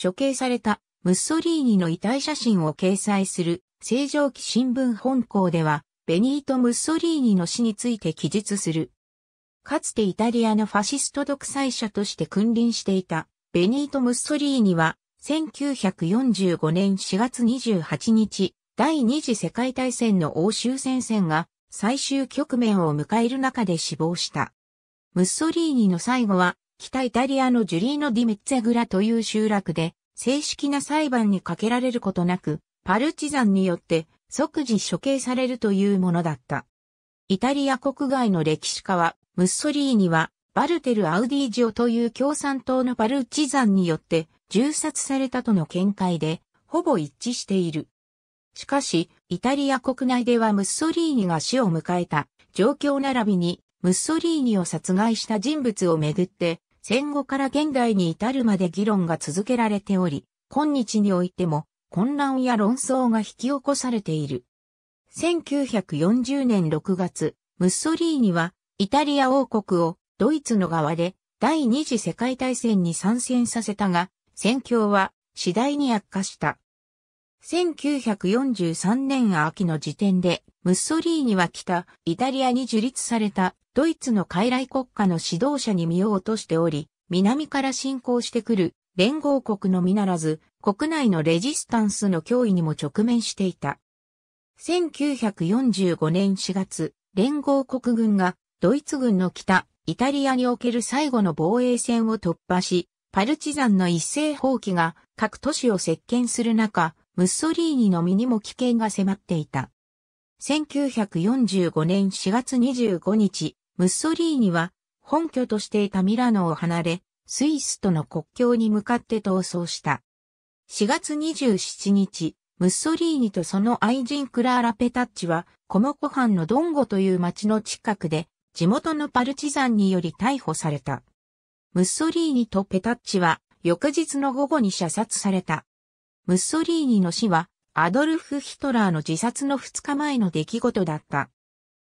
処刑されたムッソリーニの遺体写真を掲載する正常期新聞本校では、ベニート・ムッソリーニの死について記述する。かつてイタリアのファシスト独裁者として君臨していたベニート・ムッソリーニは、1945年4月28日、第二次世界大戦の欧州戦線が最終局面を迎える中で死亡した。ムッソリーニの最後は北イタリアのジュリーノ・ディ・メッツェグラという集落で、正式な裁判にかけられることなく、パルチザンによって即時処刑されるというものだった。イタリア国外の歴史家は、ムッソリーニは、バルテル・アウディージオという共産党のパルチザンによって銃殺されたとの見解で、ほぼ一致している。しかし、イタリア国内ではムッソリーニが死を迎えた状況並びに、ムッソリーニを殺害した人物をめぐって、戦後から現代に至るまで議論が続けられており、今日においても混乱や論争が引き起こされている。1940年6月、ムッソリーニはイタリア王国をドイツの側で第二次世界大戦に参戦させたが、戦況は次第に悪化した。1943年秋の時点で、ムッソリーニは北、イタリアに樹立された、ドイツの傀儡国家の指導者に身を落としており、南から侵攻してくる、連合国のみならず、国内のレジスタンスの脅威にも直面していた。1945年4月、連合国軍がドイツ軍の北、イタリアにおける最後の防衛線を突破し、パルチザンの一斉放棄が各都市を席巻する中、ムッソリーニの身にも危険が迫っていた。1945年4月25日、ムッソリーニは本拠としていたミラノを離れ、スイスとの国境に向かって逃走した。4月27日、ムッソリーニとその愛人クラーラ・ペタッチは、コモコ藩のドンゴという町の近くで、地元のパルチザンにより逮捕された。ムッソリーニとペタッチは、翌日の午後に射殺された。ムッソリーニの死は、アドルフ・ヒトラーの自殺の2日前の出来事だった。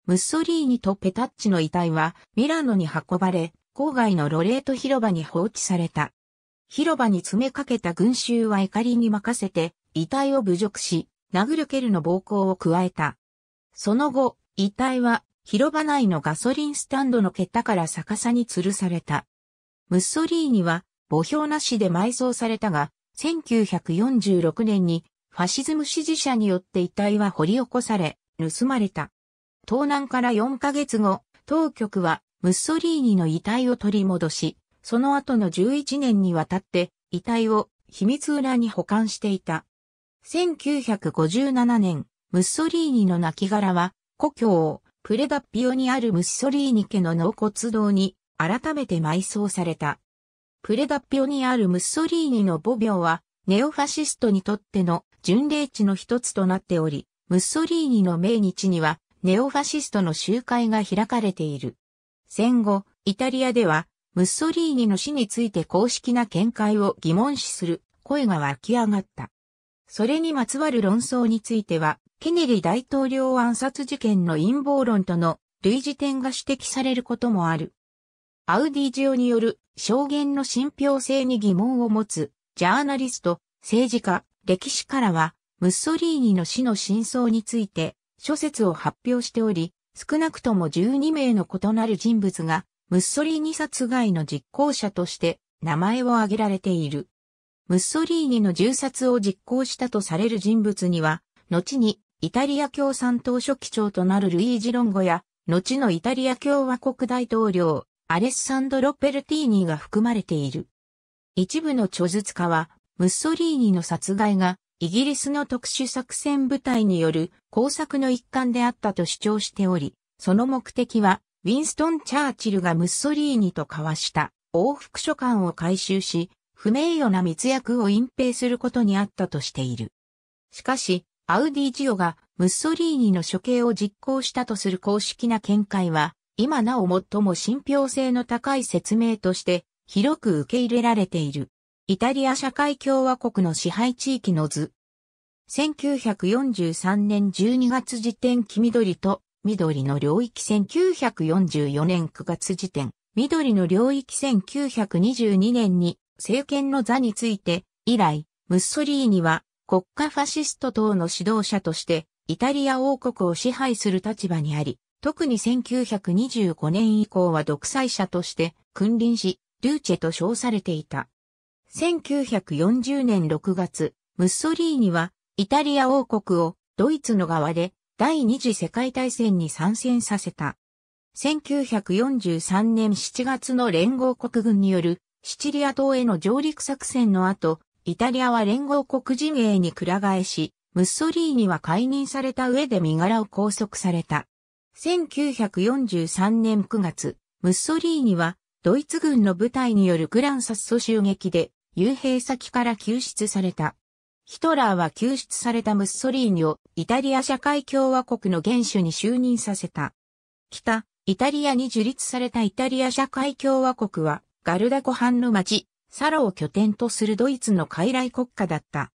ムッソリーニとペタッチの遺体は、ミラノに運ばれ、郊外のロレート広場に放置された。広場に詰めかけた群衆は怒りに任せて、遺体を侮辱し、殴る蹴るの暴行を加えた。その後、遺体は広場内のガソリンスタンドの桁から逆さに吊るされた。ムッソリーニは、墓標なしで埋葬されたが、1946年にファシズム支持者によって遺体は掘り起こされ、盗まれた。盗難から4ヶ月後、当局はムッソリーニの遺体を取り戻し、その後の11年にわたって遺体を秘密裏に保管していた。1957年、ムッソリーニの亡骸は、故郷、プレダッピオにあるムッソリーニ家の納骨堂に改めて埋葬された。プレダッピオにあるムッソリーニの母廟は、ネオファシストにとっての巡礼地の一つとなっており、ムッソリーニの命日には、ネオファシストの集会が開かれている。戦後、イタリアでは、ムッソリーニの死について公式な見解を疑問視する声が湧き上がった。それにまつわる論争については、ケネリ大統領暗殺事件の陰謀論との類似点が指摘されることもある。アウディジオによる証言の信憑性に疑問を持つ、ジャーナリスト、政治家、歴史からは、ムッソリーニの死の真相について、諸説を発表しており、少なくとも12名の異なる人物が、ムッソリーニ殺害の実行者として名前を挙げられている。ムッソリーニの銃殺を実行したとされる人物には、後にイタリア共産党書記長となるルイージ・ロンゴや、後のイタリア共和国大統領、アレッサンドロ・ペルティーニが含まれている。一部の著述家は、ムッソリーニの殺害がイギリスの特殊作戦部隊による工作の一環であったと主張しており、その目的は、ウィンストン・チャーチルがムッソリーニと交わした往復書簡を回収し、不名誉な密約を隠蔽することにあったとしている。しかし、アウディジオがムッソリーニの処刑を実行したとする公式な見解は今なお最も信憑性の高い説明として広く受け入れられている。イタリア社会共和国の支配地域の図。1943年12月時点黄緑と緑の領域1944年9月時点緑の領域1922年に政権の座について以来ムッソリーニは国家ファシスト等の指導者としてイタリア王国を支配する立場にあり特に1925年以降は独裁者として君臨し、ルーチェと称されていた。1940年6月、ムッソリーニはイタリア王国をドイツの側で第二次世界大戦に参戦させた。1943年7月の連合国軍によるシチリア島への上陸作戦の後、イタリアは連合国陣営に倶替えし、ムッソリーニは解任された上で身柄を拘束された。1943年9月、ムッソリーニは、ドイツ軍の部隊によるグランサッソ襲撃で、幽閉先から救出された。ヒトラーは救出されたムッソリーニをイタリア社会共和国の元首に就任させた。北、イタリアに樹立されたイタリア社会共和国は、ガルダ湖畔の町、サロを拠点とするドイツの傀儡国家だった。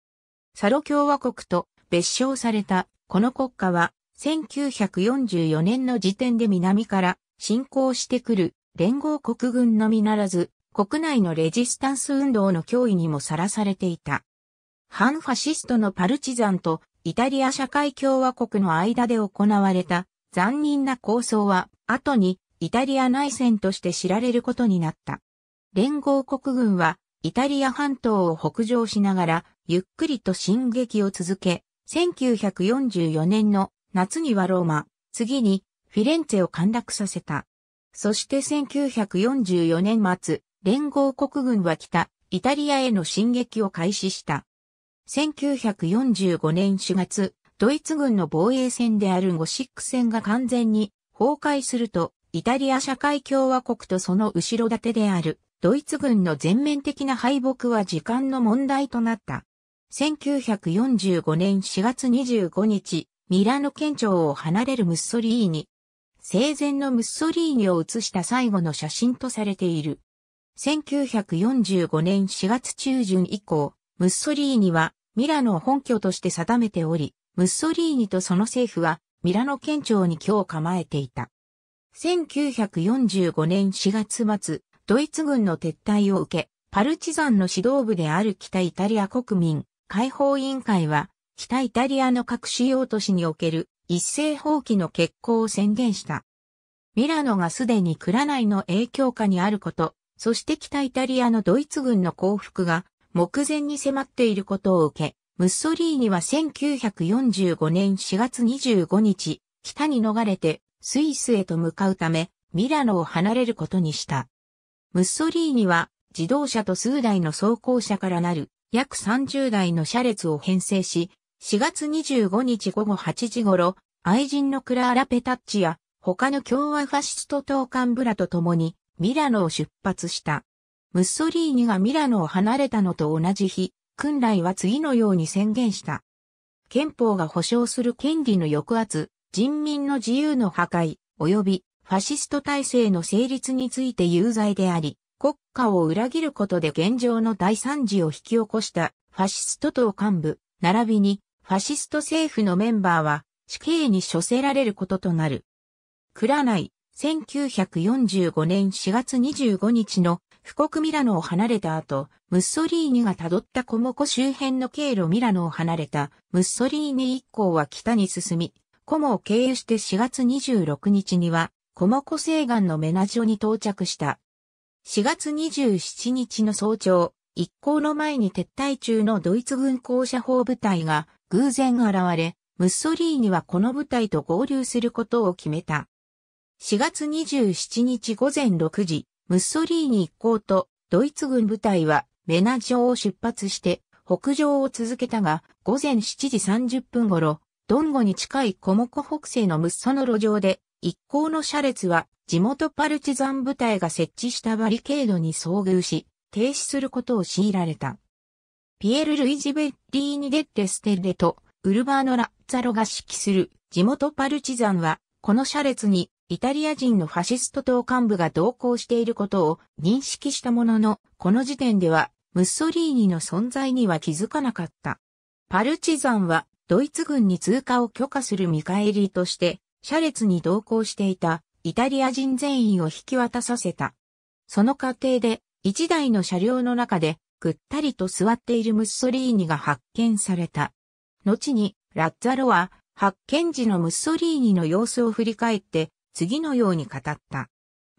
サロ共和国と別称されたこの国家は1944年の時点で南から侵攻してくる連合国軍のみならず、国内のレジスタンス運動の脅威にもさらされていた。反ファシストのパルチザンとイタリア社会共和国の間で行われた残忍な抗争は後にイタリア内戦として知られることになった。連合国軍はイタリア半島を北上しながらゆっくりと進撃を続け、1944年の夏にはローマ、次にフィレンツェを陥落させた。そして1944年末、連合国軍は北、イタリアへの進撃を開始した。1945年4月、ドイツ軍の防衛戦であるゴシック戦が完全に崩壊すると、イタリア社会共和国とその後ろ盾であるドイツ軍の全面的な敗北は時間の問題となった。1945年4月25日、ミラノ県庁を離れるムッソリーニ。生前のムッソリーニを写した最後の写真とされている。1945年4月中旬以降、ムッソリーニはミラノを本拠として定めており、ムッソリーニとその政府はミラノ県庁に今日構えていた。1945年4月末、ドイツ軍の撤退を受け、パルチザンの指導部である北イタリア国民解放委員会は北イタリアの各主要都市における一斉放棄の決行を宣言した。ミラノがすでにクナ内の影響下にあること、そして北イタリアのドイツ軍の降伏が目前に迫っていることを受け、ムッソリーニは1945年4月25日、北に逃れてスイスへと向かうため、ミラノを離れることにした。ムッソリーニは自動車と数台の装甲車からなる約30台の車列を編成し、4月25日午後8時頃、愛人のクラーラ・ペタッチや他の共和ファシスト党幹部らと共にミラノを出発した。ムッソリーニがミラノを離れたのと同じ日、訓来は次のように宣言した。憲法が保障する権利の抑圧、人民の自由の破壊、及びファシスト体制の成立について有罪であり、国家を裏切ることで現状の大惨事を引き起こしたファシスト党幹部、並びにファシスト政府のメンバーは死刑に処せられることとなる。クラナイ、1945年4月25日の布国ミラノを離れた後、ムッソリーニが辿ったコモコ周辺の経路ミラノを離れたムッソリーニ一行は北に進み、コモを経由して4月26日には、コモコ西岸のメナジョに到着した。4月27日の早朝、一行の前に撤退中のドイツ軍校舎砲部隊が偶然現れ、ムッソリーニはこの部隊と合流することを決めた。4月27日午前6時、ムッソリーニ一行とドイツ軍部隊はメナ城を出発して北上を続けたが、午前7時30分頃、ドンゴに近いコモコ北西のムッソの路上で、一行の車列は地元パルチザン部隊が設置したバリケードに遭遇し、停止することを強いられた。ピエール・ルイジ・ベッリーニ・デッテ・ステッレとウルバーノ・ラッツァロが指揮する地元パルチザンは、この車列にイタリア人のファシスト党幹部が同行していることを認識したものの、この時点ではムッソリーニの存在には気づかなかった。パルチザンはドイツ軍に通過を許可する見返りとして、車列に同行していたイタリア人全員を引き渡させた。その過程で、一台の車両の中でぐったりと座っているムッソリーニが発見された。後に、ラッツァロは、発見時のムッソリーニの様子を振り返って、次のように語った。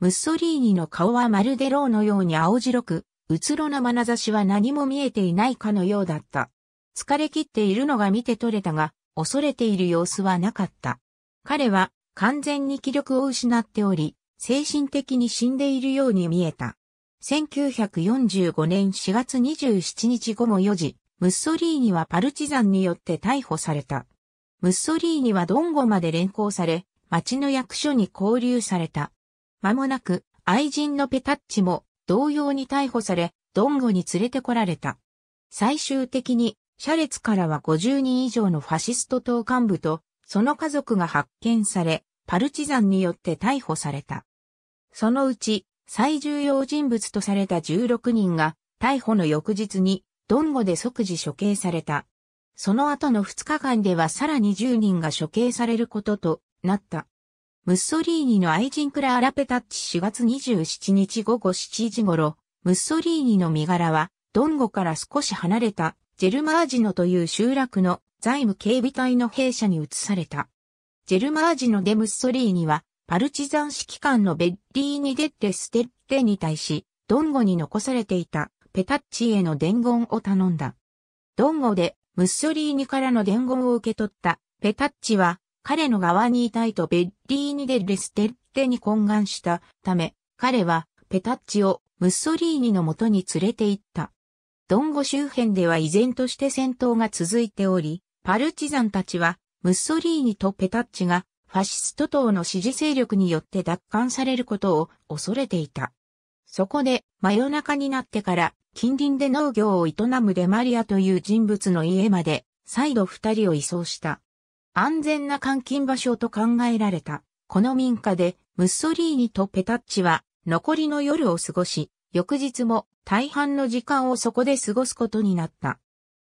ムッソリーニの顔はまるでろうのように青白く、うつろな眼差しは何も見えていないかのようだった。疲れ切っているのが見て取れたが、恐れている様子はなかった。彼は完全に気力を失っており、精神的に死んでいるように見えた。1945年4月27日午後4時、ムッソリーニはパルチザンによって逮捕された。ムッソリーニはドンゴまで連行され、町の役所に拘留された。間もなく、愛人のペタッチも同様に逮捕され、ドンゴに連れてこられた。最終的に、車列からは50人以上のファシスト党幹部と、その家族が発見され、パルチザンによって逮捕された。そのうち、最重要人物とされた16人が逮捕の翌日にドンゴで即時処刑された。その後の2日間ではさらに10人が処刑されることとなった。ムッソリーニの愛人クラアラ・ペタッチ4月27日午後7時頃、ムッソリーニの身柄はドンゴから少し離れたジェルマージノという集落の財務警備隊の兵舎に移された。ジェルマージノでムッソリーニはパルチザン指揮官のベッリーニ・デッテ・ステッテに対し、ドンゴに残されていたペタッチへの伝言を頼んだ。ドンゴでムッソリーニからの伝言を受け取ったペタッチは彼の側にいたいとベッリーニ・デッレ・ステッテに懇願したため、彼はペタッチをムッソリーニの元に連れて行った。ドンゴ周辺では依然として戦闘が続いており、パルチザンたちはムッソリーニとペタッチがファシスト党の支持勢力によって奪還されることを恐れていた。そこで、真夜中になってから、近隣で農業を営むデマリアという人物の家まで、再度二人を移送した。安全な監禁場所と考えられた。この民家で、ムッソリーニとペタッチは、残りの夜を過ごし、翌日も大半の時間をそこで過ごすことになった。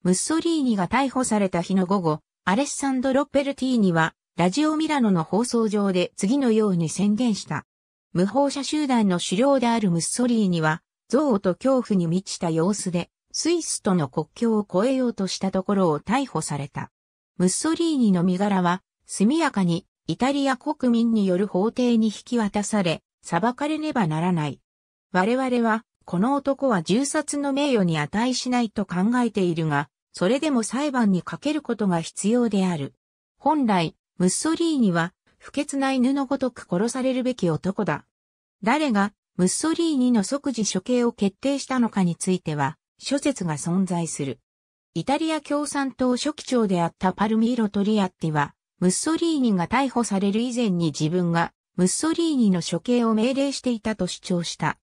ムッソリーニが逮捕された日の午後、アレッサンドロ・ペルティーニは、ラジオミラノの放送上で次のように宣言した。無法者集団の首領であるムッソリーニは、憎悪と恐怖に満ちた様子で、スイスとの国境を越えようとしたところを逮捕された。ムッソリーニの身柄は、速やかにイタリア国民による法廷に引き渡され、裁かれねばならない。我々は、この男は銃殺の名誉に値しないと考えているが、それでも裁判にかけることが必要である。本来、ムッソリーニは、不潔な犬のごとく殺されるべき男だ。誰が、ムッソリーニの即時処刑を決定したのかについては、諸説が存在する。イタリア共産党書記長であったパルミーロ・トリアッティは、ムッソリーニが逮捕される以前に自分が、ムッソリーニの処刑を命令していたと主張した。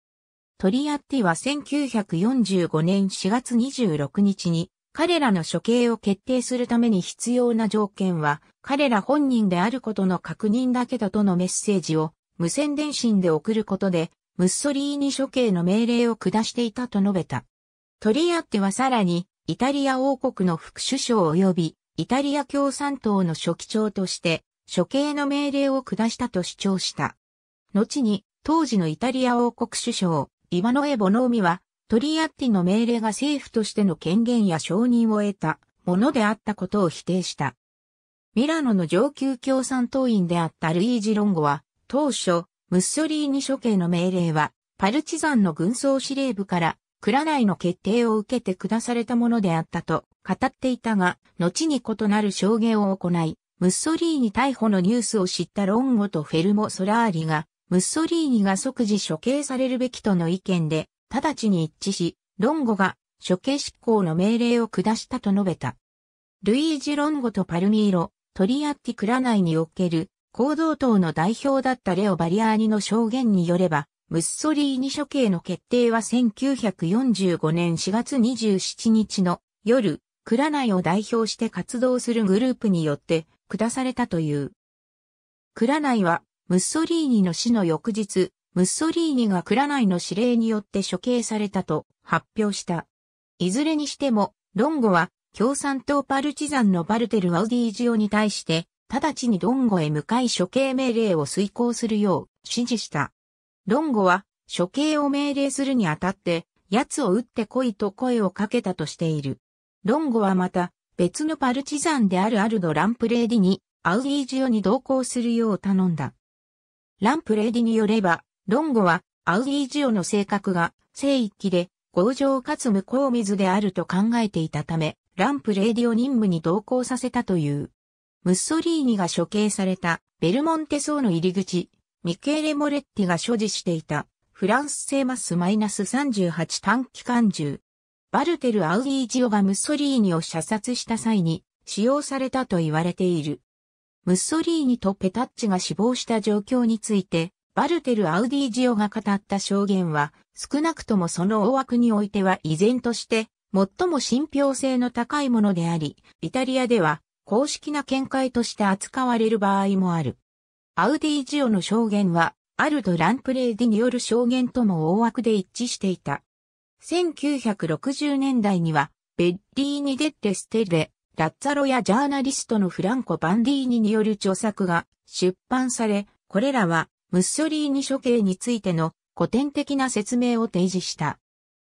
トリアッティは1945年4月26日に彼らの処刑を決定するために必要な条件は、彼ら本人であることの確認だけだとのメッセージを無線電信で送ることで、ムッソリーニ処刑の命令を下していたと述べた。取り合ってはさらに、イタリア王国の副首相及び、イタリア共産党の書記長として、処刑の命令を下したと主張した。後に、当時のイタリア王国首相、イバノエ・ボノーミは、トリアッティの命令が政府としての権限や承認を得たものであったことを否定した。ミラノの上級共産党員であったルイージ・ロンゴは、当初、ムッソリーニ処刑の命令は、パルチザンの軍装司令部から、クライの決定を受けて下されたものであったと語っていたが、後に異なる証言を行い、ムッソリーニ逮捕のニュースを知ったロンゴとフェルモ・ソラーリが、ムッソリーニが即時処刑されるべきとの意見で直ちに一致し、ロンゴが処刑執行の命令を下したと述べた。ルイージ・ロンゴとパルミーロ、トリアッティクナ内における行動党の代表だったレオ・バリアーニの証言によれば、ムッソリーニ処刑の決定は1945年4月27日の夜、クナ内を代表して活動するグループによって下されたという。クナ内はムッソリーニの死の翌日、ムッソリーニがクラ内の指令によって処刑されたと発表した。いずれにしても、ドンゴは共産党パルチザンのバルテル・アウディジオに対して、直ちにドンゴへ向かい処刑命令を遂行するよう指示した。ドンゴは処刑を命令するにあたって、奴を撃って来いと声をかけたとしている。ドンゴはまた、別のパルチザンであるアルド・ランプレーディに、アウディジオに同行するよう頼んだ。ランプレーディによれば、ロンゴは、アウデージオの性格が、聖一気で、強情かつ無効水であると考えていたため、ランプレーディオ任務に同行させたという。ムッソリーニが処刑された、ベルモンテ層の入り口、ミケーレ・モレッティが所持していた、フランス製マスマイナス38短期間銃。バルテル・アウデージオがムッソリーニを射殺した際に、使用されたと言われている。ムッソリーニとペタッチが死亡した状況について、バルテル・アウディジオが語った証言は、少なくともその大枠においては依然として、最も信憑性の高いものであり、イタリアでは公式な見解として扱われる場合もある。アウディジオの証言は、アルド・ランプレーディによる証言とも大枠で一致していた。1960年代には、ベッリーニ・デッテ・ステレ、ラッツァロやジャーナリストのフランコ・バンディーニによる著作が出版され、これらはムッソリーニ処刑についての古典的な説明を提示した。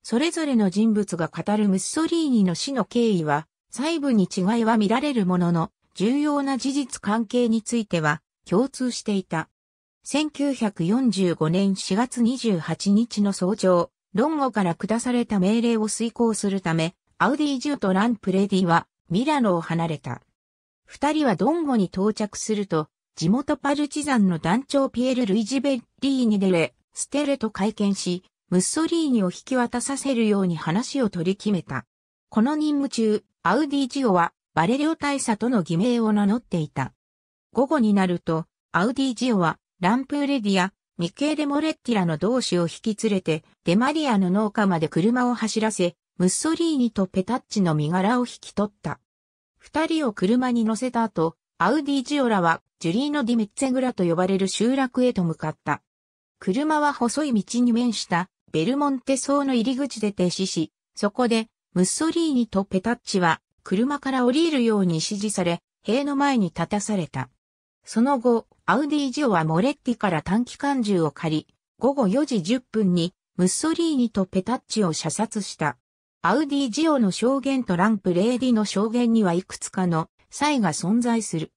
それぞれの人物が語るムッソリーニの死の経緯は、細部に違いは見られるものの、重要な事実関係については共通していた。1945年4月28日の早朝、ロンゴから下された命令を遂行するため、アウディジュとランプレディはミラノを離れた。二人はドンゴに到着すると、地元パルチザンの団長ピエル・ルイジ・ベッリーニ・デレ・ステレと会見し、ムッソリーニを引き渡させるように話を取り決めた。この任務中、アウディ・ジオはバレリオ大佐との偽名を名乗っていた。午後になると、アウディ・ジオはランプーレディア、ミケーデ・モレッティラの同志を引き連れて、デマリアの農家まで車を走らせ、ムッソリーニとペタッチの身柄を引き取った。二人を車に乗せた後、アウディジオラはジュリーノ・ディメッツェグラと呼ばれる集落へと向かった。車は細い道に面したベルモンテ層の入り口で停止し、そこでムッソリーニとペタッチは車から降りるように指示され、塀の前に立たされた。その後、アウディジオはモレッティから短期間銃を借り、午後4時10分にムッソリーニとペタッチを射殺した。アウディジオの証言とランプレーディの証言にはいくつかのイが存在する。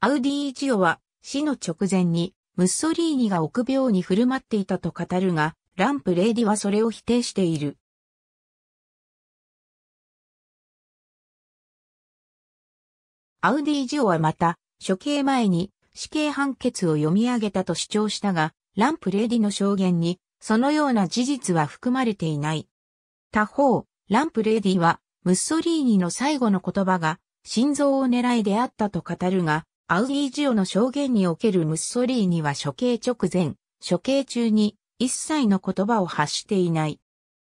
アウディ・ーチオは死の直前にムッソリーニが臆病に振る舞っていたと語るが、ランプ・レイディはそれを否定している。アウディ・ージオはまた、処刑前に死刑判決を読み上げたと主張したが、ランプ・レイディの証言に、そのような事実は含まれていない。他方、ランプ・レイディは、ムッソリーニの最後の言葉が、心臓を狙いであったと語るが、アウディジオの証言におけるムッソリーニは処刑直前、処刑中に一切の言葉を発していない。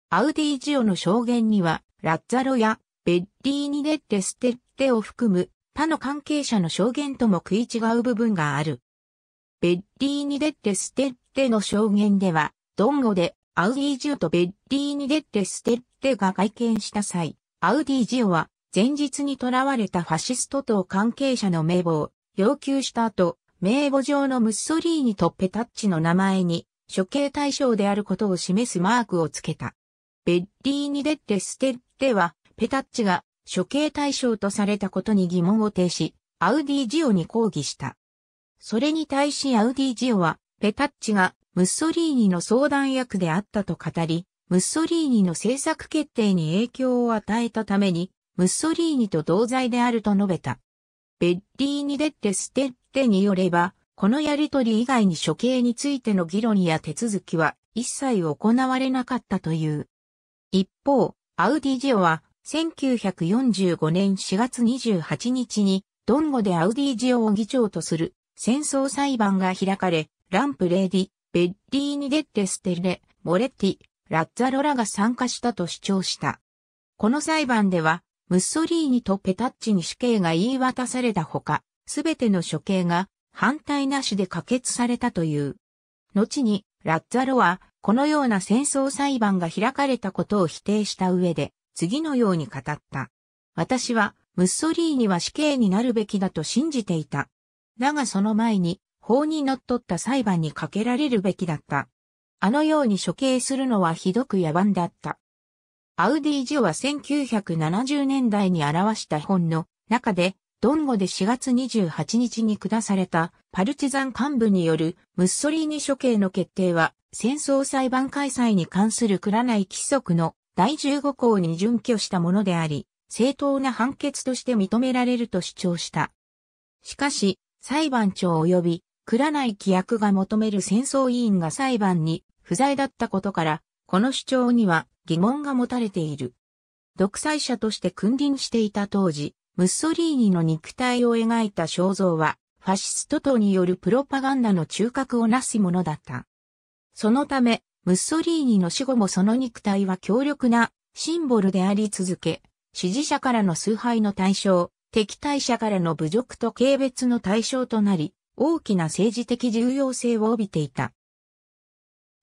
アウディジオの証言には、ラッザロやベッリーニ・レッテ・ステッテを含む他の関係者の証言とも食い違う部分がある。ベッリーニ・レッテ・ステッテの証言では、ドンゴでアウディジオとベッリーニ・レッテ・ステッテが会見した際、アウディジオは前日に囚われたファシスト党関係者の名簿を要求した後、名簿上のムッソリーニとペタッチの名前に処刑対象であることを示すマークをつけた。ベッリーニ・デッテ・ステッテは、ペタッチが処刑対象とされたことに疑問を呈し、アウディ・ジオに抗議した。それに対しアウディ・ジオは、ペタッチがムッソリーニの相談役であったと語り、ムッソリーニの政策決定に影響を与えたために、ムッソリーニと同罪であると述べた。ベッリーニ・デッテ・ステッテによれば、このやりとり以外に処刑についての議論や手続きは一切行われなかったという。一方、アウディジオは1945年4月28日にドンゴでアウディジオを議長とする戦争裁判が開かれ、ランプレーディ、ベッリーニ・デッテ・ステレ、モレッティ、ラッザロラが参加したと主張した。この裁判ではムッソリーニとペタッチに死刑が言い渡されたほか、すべての処刑が反対なしで可決されたという。後に、ラッツァロは、このような戦争裁判が開かれたことを否定した上で、次のように語った。私は、ムッソリーニは死刑になるべきだと信じていた。だがその前に、法に則っった裁判にかけられるべきだった。あのように処刑するのはひどく野蛮だった。アウディ・ジョは1970年代に表した本の中で、ドンゴで4月28日に下されたパルチザン幹部によるムッソリーニ処刑の決定は戦争裁判開催に関するくらない規則の第15項に準拠したものであり、正当な判決として認められると主張した。しかし、裁判長及び、倉内規約が求める戦争委員が裁判に不在だったことから、この主張には疑問が持たれている。独裁者として君臨していた当時、ムッソリーニの肉体を描いた肖像は、ファシスト等によるプロパガンダの中核をなすものだった。そのため、ムッソリーニの死後もその肉体は強力なシンボルであり続け、支持者からの崇拝の対象、敵対者からの侮辱と軽蔑の対象となり、大きな政治的重要性を帯びていた。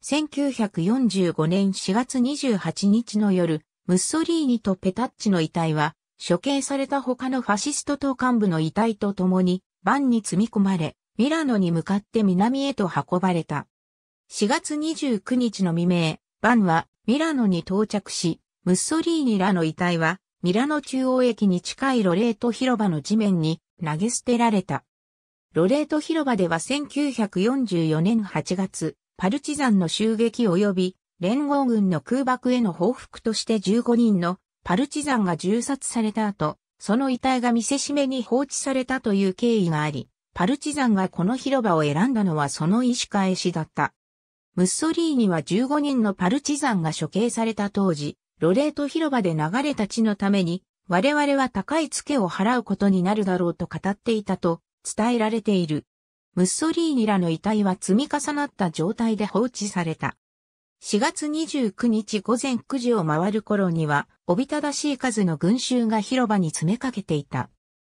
1945年4月28日の夜、ムッソリーニとペタッチの遺体は、処刑された他のファシスト党幹部の遺体と共に、バンに積み込まれ、ミラノに向かって南へと運ばれた。4月29日の未明、バンはミラノに到着し、ムッソリーニらの遺体は、ミラノ中央駅に近いロレート広場の地面に投げ捨てられた。ロレート広場では1944年8月、パルチザンの襲撃及び連合軍の空爆への報復として15人のパルチザンが銃殺された後、その遺体が見せしめに放置されたという経緯があり、パルチザンがこの広場を選んだのはその意思返しだった。ムッソリーには15人のパルチザンが処刑された当時、ロレート広場で流れた血のために、我々は高いツケを払うことになるだろうと語っていたと伝えられている。ムッソリーニらの遺体は積み重なった状態で放置された。4月29日午前9時を回る頃には、おびただしい数の群衆が広場に詰めかけていた。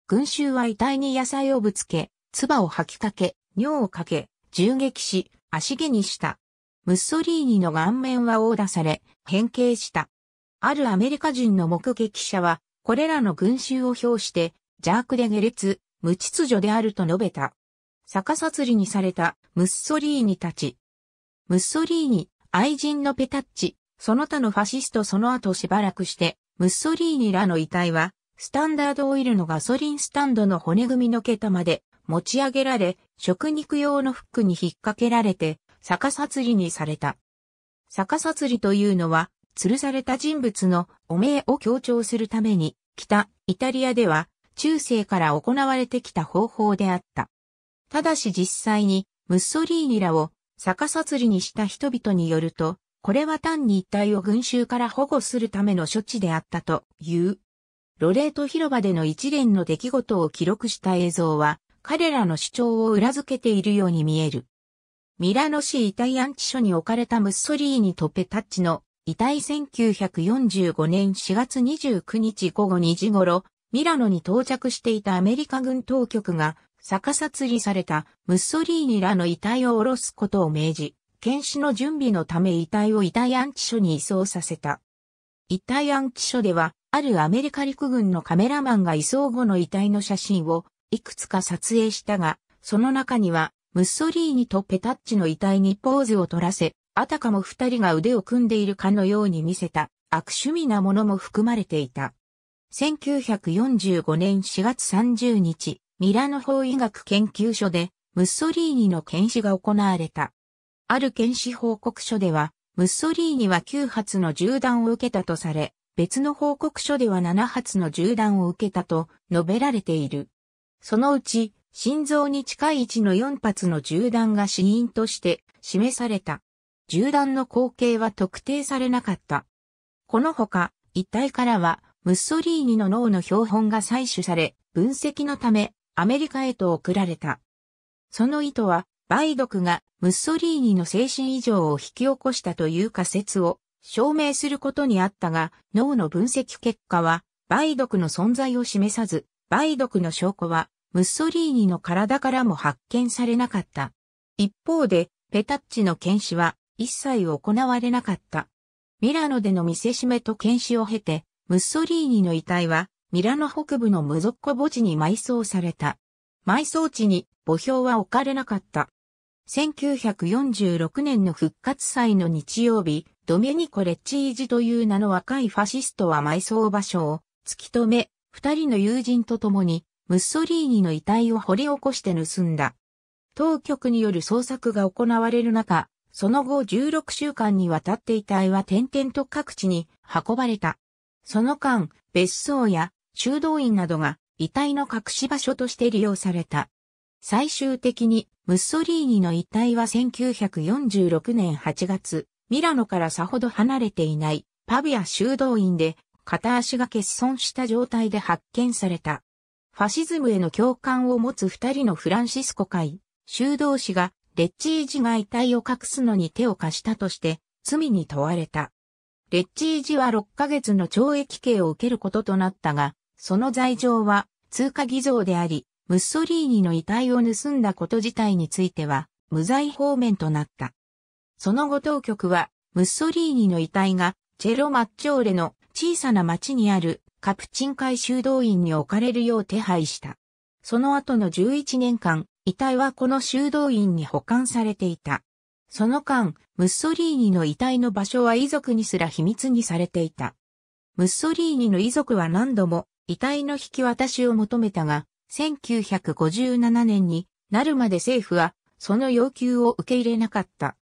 群衆は遺体に野菜をぶつけ、唾を吐きかけ、尿をかけ、銃撃し、足毛にした。ムッソリーニの顔面は殴打され、変形した。あるアメリカ人の目撃者は、これらの群衆を表して、邪悪で下劣、無秩序であると述べた。逆さ釣りにされたムッソリーニたち。ムッソリーニ、愛人のペタッチ、その他のファシストその後しばらくして、ムッソリーニらの遺体は、スタンダードオイルのガソリンスタンドの骨組みの桁まで持ち上げられ、食肉用のフックに引っ掛けられて、逆さ釣りにされた。逆さ釣りというのは、吊るされた人物の汚名を強調するために、北イタリアでは中世から行われてきた方法であった。ただし実際にムッソリーニらを逆さ釣りにした人々によると、これは単に一体を群衆から保護するための処置であったという。ロレート広場での一連の出来事を記録した映像は、彼らの主張を裏付けているように見える。ミラノ市遺体安置所に置かれたムッソリーニとペタッチの遺体1945年4月29日午後2時頃、ミラノに到着していたアメリカ軍当局が逆殺りされたムッソリーニらの遺体を下ろすことを命じ、検視の準備のため遺体を遺体安置所に移送させた。遺体安置所では、あるアメリカ陸軍のカメラマンが移送後の遺体の写真をいくつか撮影したが、その中には、ムッソリーニとペタッチの遺体にポーズを取らせ、あたかも二人が腕を組んでいるかのように見せた悪趣味なものも含まれていた。1945年4月30日、ミラノ法医学研究所でムッソリーニの検視が行われた。ある検視報告書では、ムッソリーニは9発の銃弾を受けたとされ、別の報告書では7発の銃弾を受けたと述べられている。そのうち、心臓に近い位置の4発の銃弾が死因として示された。銃弾の口径は特定されなかった。このほか、一体からは、ムッソリーニの脳の標本が採取され、分析のため、アメリカへと送られた。その意図は、梅毒がムッソリーニの精神異常を引き起こしたという仮説を証明することにあったが、脳の分析結果は、梅毒の存在を示さず、梅毒の証拠は、ムッソリーニの体からも発見されなかった。一方で、ペタッチの検視は一切行われなかった。ミラノでの見せしめと検視を経て、ムッソリーニの遺体はミラノ北部のムゾッコ墓地に埋葬された。埋葬地に墓標は置かれなかった。1946年の復活祭の日曜日、ドメニコ・レッチージという名の若いファシストは埋葬場所を突き止め、二人の友人と共にムッソリーニの遺体を掘り起こして盗んだ。当局による捜索が行われる中、その後16週間にわたって遺体は点々と各地に運ばれた。その間、別荘や修道院などが遺体の隠し場所として利用された。最終的にムッソリーニの遺体は1946年8月、ミラノからさほど離れていないパビア修道院で片足が欠損した状態で発見された。ファシズムへの共感を持つ二人のフランシスコ会、修道士がレッチージが遺体を隠すのに手を貸したとして罪に問われた。レッチージは6ヶ月の懲役刑を受けることとなったが、その罪状は通過偽造であり、ムッソリーニの遺体を盗んだこと自体については、無罪方面となった。その後当局は、ムッソリーニの遺体が、チェロ・マッチョーレの小さな町にあるカプチン会修道院に置かれるよう手配した。その後の11年間、遺体はこの修道院に保管されていた。その間、ムッソリーニの遺体の場所は遺族にすら秘密にされていた。ムッソリーニの遺族は何度も遺体の引き渡しを求めたが、1957年になるまで政府はその要求を受け入れなかった。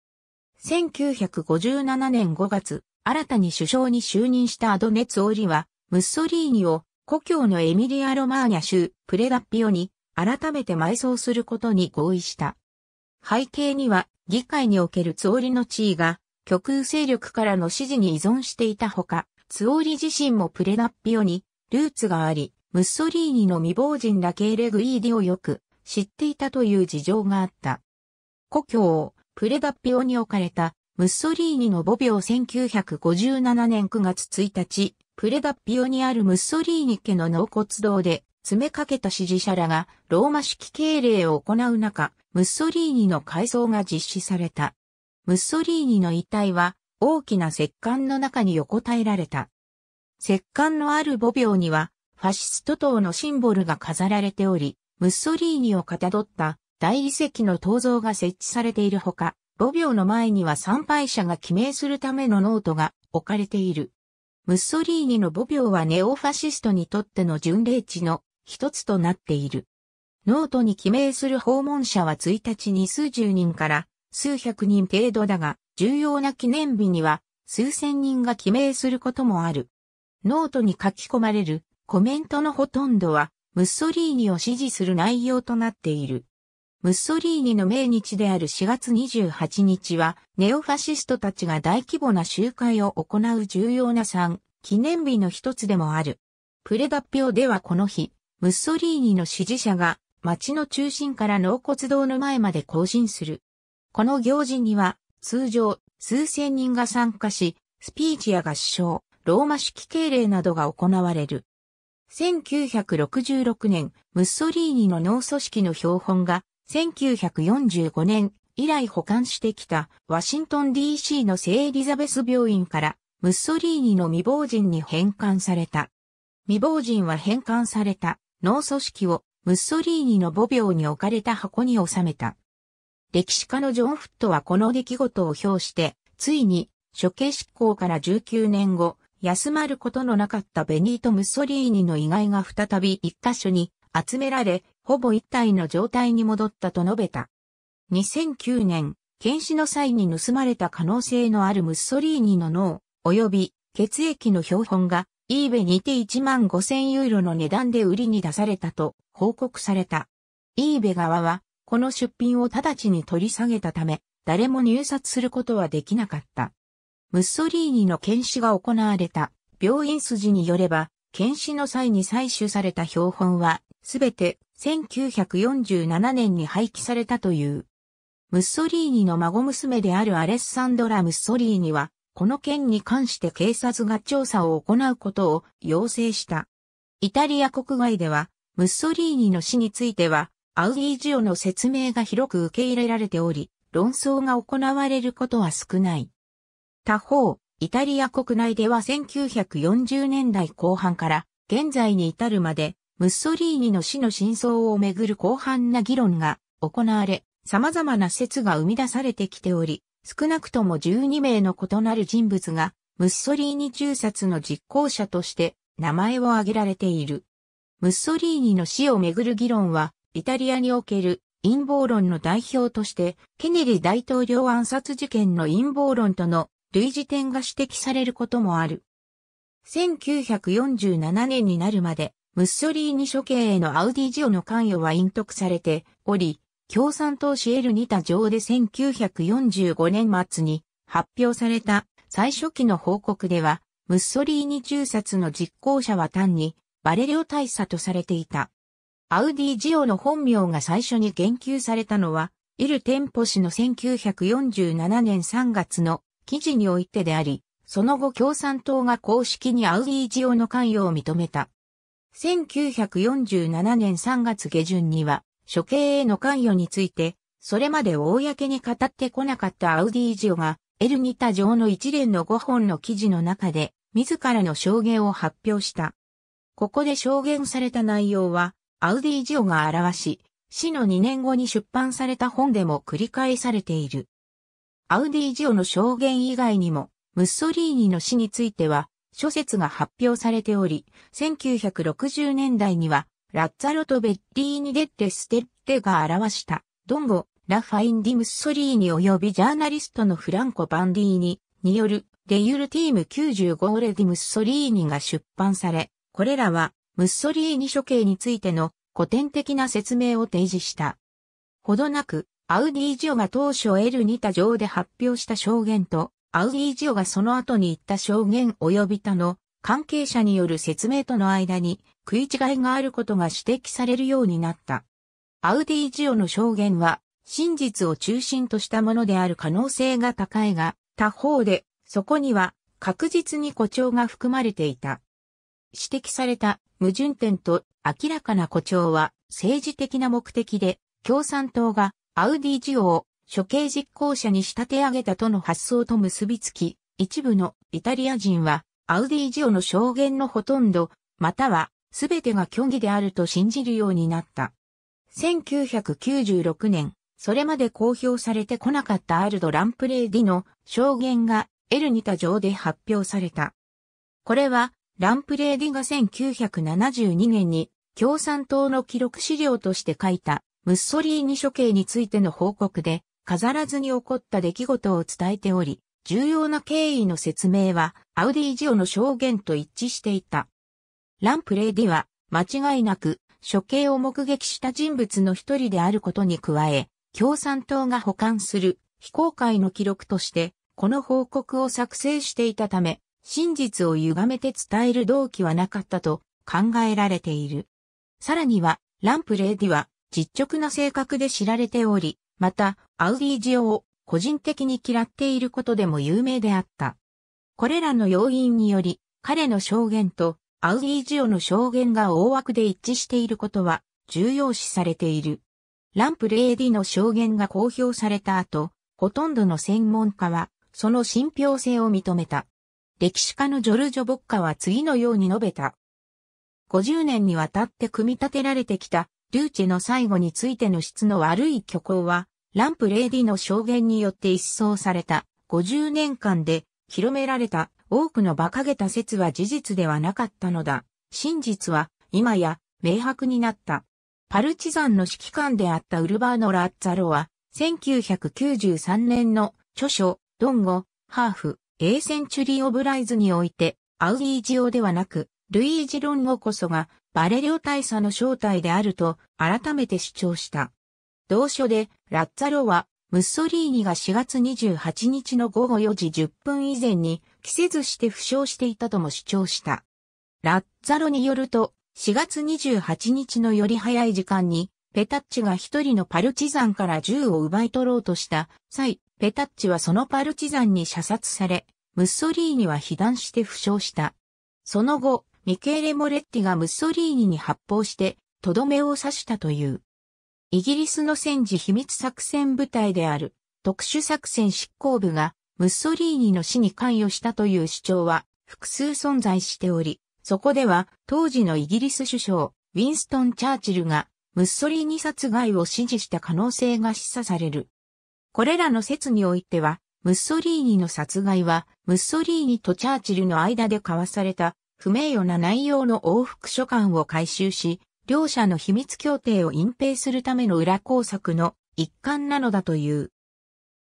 1957年5月、新たに首相に就任したアドネツオリは、ムッソリーニを故郷のエミリア・ロマーニャ州プレダッピオに改めて埋葬することに合意した。背景には議会におけるツオリの地位が極右勢力からの支持に依存していたほか、ツオリ自身もプレダッピオにルーツがあり、ムッソリーニの未亡人ラケーレ・グイーディをよく知っていたという事情があった。故郷、プレダッピオに置かれたムッソリーニの母病1957年9月1日、プレダッピオにあるムッソリーニ家の納骨堂で詰めかけた支持者らがローマ式敬礼を行う中、ムッソリーニの改装が実施された。ムッソリーニの遺体は大きな石棺の中に横たえられた。石棺のある墓廟には、ファシスト党のシンボルが飾られており、ムッソリーニをかたどった大理石の銅像が設置されているほか、墓廟の前には参拝者が記名するためのノートが置かれている。ムッソリーニの墓廟はネオファシストにとっての巡礼地の一つとなっている。ノートに記名する訪問者は1日に数十人から数百人程度だが、重要な記念日には数千人が記名することもある。ノートに書き込まれるコメントのほとんどは、ムッソリーニを支持する内容となっている。ムッソリーニの命日である4月28日は、ネオファシストたちが大規模な集会を行う重要な3、記念日の一つでもある。プレ脱表ではこの日、ムッソリーニの支持者が、街の中心から納骨堂の前まで行進する。この行事には、通常、数千人が参加し、スピーチや合唱、ローマ式敬礼などが行われる。1966年、ムッソリーニの脳組織の標本が、1945年以来保管してきたワシントン DC の聖エリザベス病院から、ムッソリーニの未亡人に返還された。未亡人は返還された脳組織をムッソリーニの母病に置かれた箱に収めた。歴史家のジョン・フットはこの出来事を表して、ついに処刑執行から19年後、休まることのなかったベニート・ムッソリーニの遺骸が再び一箇所に集められ、ほぼ一体の状態に戻ったと述べた。2009年、検視の際に盗まれた可能性のあるムッソリーニの脳、及び血液の標本が、イーベにて1万5000ユーロの値段で売りに出されたと報告された。イーベ側は、この出品を直ちに取り下げたため、誰も入札することはできなかった。ムッソリーニの検視が行われた。病院筋によれば、検視の際に採取された標本は、すべて1947年に廃棄されたという。ムッソリーニの孫娘であるアレッサンドラ・ムッソリーニは、この件に関して警察が調査を行うことを要請した。イタリア国外では、ムッソリーニの死については、アウディジオの説明が広く受け入れられており、論争が行われることは少ない。他方、イタリア国内では1940年代後半から現在に至るまで、ムッソリーニの死の真相をめぐる広範な議論が行われ、様々な説が生み出されてきており、少なくとも12名の異なる人物が、ムッソリーニ中殺の実行者として名前を挙げられている。ムッソリーニの死をめぐる議論は、イタリアにおける陰謀論の代表として、ケネディ大統領暗殺事件の陰謀論との類似点が指摘されることもある。1947年になるまで、ムッソリーニ処刑へのアウディジオの関与は隠匿されており、共産党シエルニタ上で1945年末に発表された最初期の報告では、ムッソリーニ中殺の実行者は単にバレリオ大佐とされていた。アウディジオの本名が最初に言及されたのは、イルテンポ氏の1947年3月の記事においてであり、その後共産党が公式にアウディジオの関与を認めた。1947年3月下旬には、処刑への関与について、それまで公に語ってこなかったアウディジオが、エルニタ上の一連の5本の記事の中で、自らの証言を発表した。ここで証言された内容は、アウディジオが表し、死の2年後に出版された本でも繰り返されている。アウディジオの証言以外にも、ムッソリーニの死については、諸説が発表されており、1960年代には、ラッツァロとベッリーニ・デッテ・ステッテが表した、ドンゴ、ラファインディ・ムッソリーニ及びジャーナリストのフランコ・バンディーニによる、デユルティーム95オレディ・ムッソリーニが出版され、これらは、ムッソリーニ処刑についての古典的な説明を提示した。ほどなく、アウディージオが当初エルニタ上で発表した証言と、アウディージオがその後に言った証言及び他の関係者による説明との間に食い違いがあることが指摘されるようになった。アウディージオの証言は真実を中心としたものである可能性が高いが、他方でそこには確実に誇張が含まれていた。指摘された矛盾点と明らかな誇張は政治的な目的で共産党がアウディジオを処刑実行者に仕立て上げたとの発想と結びつき、一部のイタリア人は、アウディジオの証言のほとんど、または、すべてが虚偽であると信じるようになった。1996年、それまで公表されてこなかったアルド・ランプレイディの証言がエルニタ上で発表された。これは、ランプレイディが1972年に共産党の記録資料として書いたムッソリーニ処刑についての報告で、飾らずに起こった出来事を伝えており、重要な経緯の説明は、アウディジオの証言と一致していた。ランプレイディは、間違いなく、処刑を目撃した人物の一人であることに加え、共産党が保管する非公開の記録として、この報告を作成していたため、真実を歪めて伝える動機はなかったと考えられている。さらには、ランプレイディは、実直な性格で知られており、また、アウディジオを個人的に嫌っていることでも有名であった。これらの要因により、彼の証言とアウディジオの証言が大枠で一致していることは重要視されている。ランプレーディの証言が公表された後、ほとんどの専門家はその信憑性を認めた。歴史家のジョルジョ・ボッカは次のように述べた。50年にわたって組み立てられてきたルーチェの最後についての質の悪い虚構は、ランプレーディの証言によって一掃された50年間で広められた多くの馬鹿げた説は事実ではなかったのだ。真実は今や明白になった。パルチザンの指揮官であったウルバーノ・ラッツァロは、1993年の著書、ドンゴ、ハーフ、エーセンチュリー・オブ・ライズにおいて、アウイージオではなく、ルイージ・ロンゴこそがバレリオ大佐の正体であると改めて主張した。同書で、ラッツァロは、ムッソリーニが4月28日の午後4時10分以前に、着せずして負傷していたとも主張した。ラッツァロによると、4月28日のより早い時間に、ペタッチが一人のパルチザンから銃を奪い取ろうとした際、ペタッチはそのパルチザンに射殺され、ムッソリーニは被弾して負傷した。その後、ミケーレ・モレッティがムッソリーニに発砲して、とどめを刺したという。イギリスの戦時秘密作戦部隊である、特殊作戦執行部が、ムッソリーニの死に関与したという主張は、複数存在しており、そこでは、当時のイギリス首相、ウィンストン・チャーチルが、ムッソリーニ殺害を指示した可能性が示唆される。これらの説においては、ムッソリーニの殺害は、ムッソリーニとチャーチルの間で交わされた不名誉な内容の往復書簡を回収し、両者の秘密協定を隠蔽するための裏工作の一環なのだという。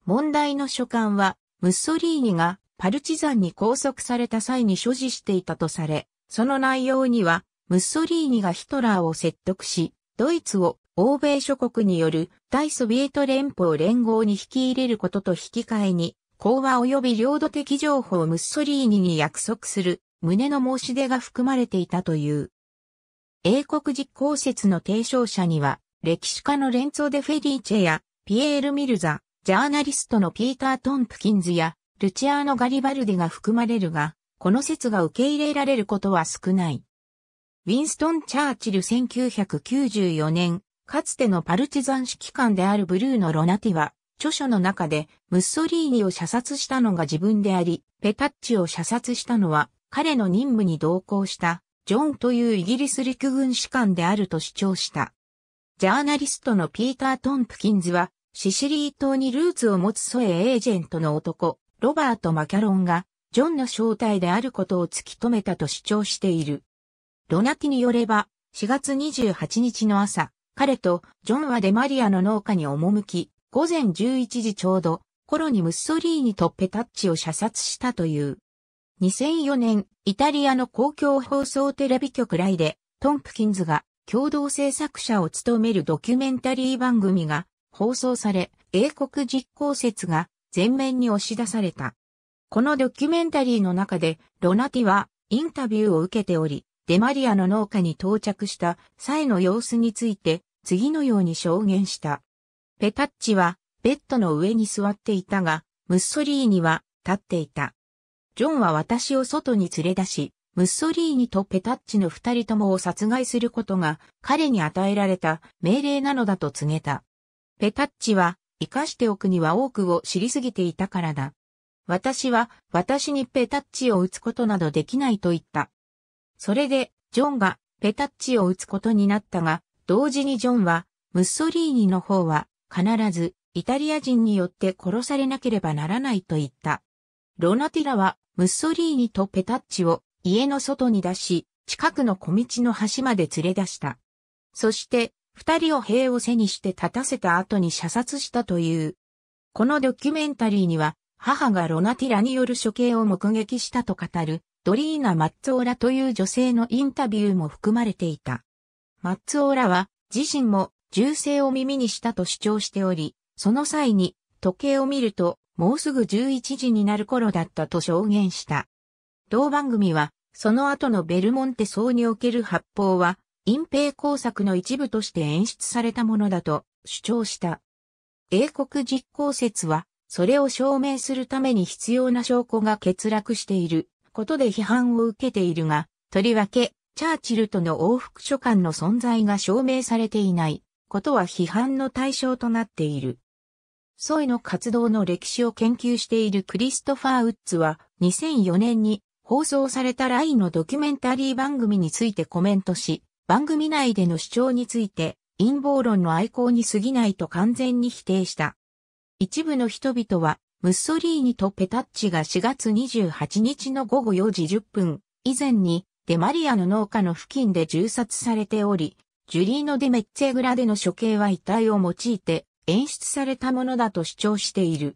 問題の書簡は、ムッソリーニがパルチザンに拘束された際に所持していたとされ、その内容には、ムッソリーニがヒトラーを説得し、ドイツを欧米諸国による大ソビエト連邦連合に引き入れることと引き換えに、講和及び領土的情報をムッソリーニに約束する胸の申し出が含まれていたという。英国実行説の提唱者には、歴史家のレンツォ・デ・フェリーチェや、ピエール・ミルザ、ジャーナリストのピーター・トンプキンズや、ルチアーノ・ガリバルデが含まれるが、この説が受け入れられることは少ない。ウィンストン・チャーチル1994年、かつてのパルチザン指揮官であるブルーのロナティは、著書の中で、ムッソリーニを射殺したのが自分であり、ペタッチを射殺したのは彼の任務に同行したジョンというイギリス陸軍士官であると主張した。ジャーナリストのピーター・トンプキンズは、シシリー島にルーツを持つソエエージェントの男、ロバート・マキャロンが、ジョンの正体であることを突き止めたと主張している。ロナティによれば、4月28日の朝、彼とジョンはデマリアの農家に赴き、午前11時ちょうど、頃にムッソリーにとペタッチを射殺したという。2004年、イタリアの公共放送テレビ局イで、トンプキンズが共同制作者を務めるドキュメンタリー番組が放送され、英国実行説が前面に押し出された。このドキュメンタリーの中で、ロナティはインタビューを受けており、デマリアの農家に到着した際の様子について、次のように証言した。ペタッチはベッドの上に座っていたが、ムッソリーニは立っていた。ジョンは私を外に連れ出し、ムッソリーニとペタッチの二人ともを殺害することが彼に与えられた命令なのだと告げた。ペタッチは生かしておくには多くを知りすぎていたからだ。私は私にペタッチを打つことなどできないと言った。それでジョンがペタッチを打つことになったが、同時にジョンはムッソリーニの方は必ずイタリア人によって殺されなければならないと言った。ロナティラは、ムッソリーニとペタッチを家の外に出し、近くの小道の端まで連れ出した。そして、二人を兵を背にして立たせた後に射殺したという。このドキュメンタリーには、母がロナティラによる処刑を目撃したと語る、ドリーナ・マッツオーラという女性のインタビューも含まれていた。マッツオーラは、自身も銃声を耳にしたと主張しており、その際に、時計を見ると、もうすぐ11時になる頃だったと証言した。同番組は、その後のベルモンテ層における発砲は、隠蔽工作の一部として演出されたものだと主張した。英国実行説は、それを証明するために必要な証拠が欠落していることで批判を受けているが、とりわけ、チャーチルとの往復書簡の存在が証明されていないことは批判の対象となっている。ソイの活動の歴史を研究しているクリストファー・ウッズは2004年に放送されたラインのドキュメンタリー番組についてコメントし、番組内での主張について陰謀論の愛好に過ぎないと完全に否定した。一部の人々は、ムッソリーニとペタッチが4月28日の午後4時10分以前にデマリアの農家の付近で銃殺されており、ジュリーノ・デメッツェグラでの処刑は遺体を用いて演出されたものだと主張している。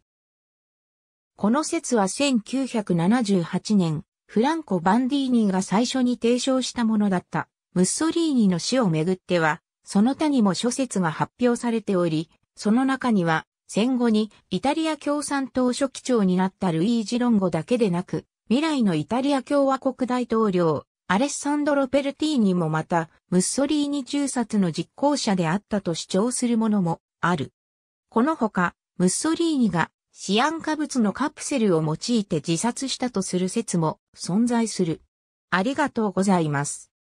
この説は1978年、フランコ・バンディーニが最初に提唱したものだった。ムッソリーニの死をめぐっては、その他にも諸説が発表されており、その中には、戦後にイタリア共産党書記長になったルイージ・ロンゴだけでなく、未来のイタリア共和国大統領、アレッサンドロ・ペルティーニもまた、ムッソリーニ中殺の実行者であったと主張するものもある。このほか、ムッソリーニがシアン化物のカプセルを用いて自殺したとする説も存在する。ありがとうございます。